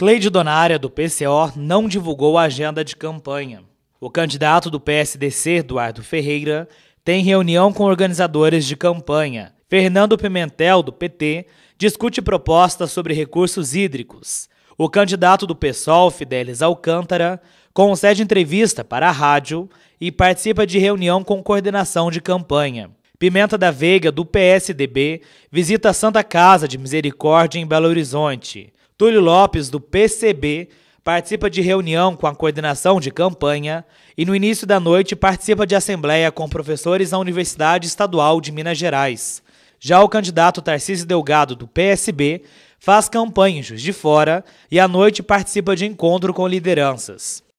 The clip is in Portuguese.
Cleide Donária, do PCO, não divulgou a agenda de campanha. O candidato do PSDC, Eduardo Ferreira, tem reunião com organizadores de campanha. Fernando Pimentel, do PT, discute propostas sobre recursos hídricos. O candidato do PSOL, Fidelis Alcântara, concede entrevista para a rádio e participa de reunião com coordenação de campanha. Pimenta da Veiga, do PSDB, visita a Santa Casa de Misericórdia em Belo Horizonte Túlio Lopes, do PCB, participa de reunião com a coordenação de campanha e, no início da noite, participa de assembleia com professores da Universidade Estadual de Minas Gerais. Já o candidato Tarcísio Delgado, do PSB, faz campanha em de Fora e, à noite, participa de encontro com lideranças.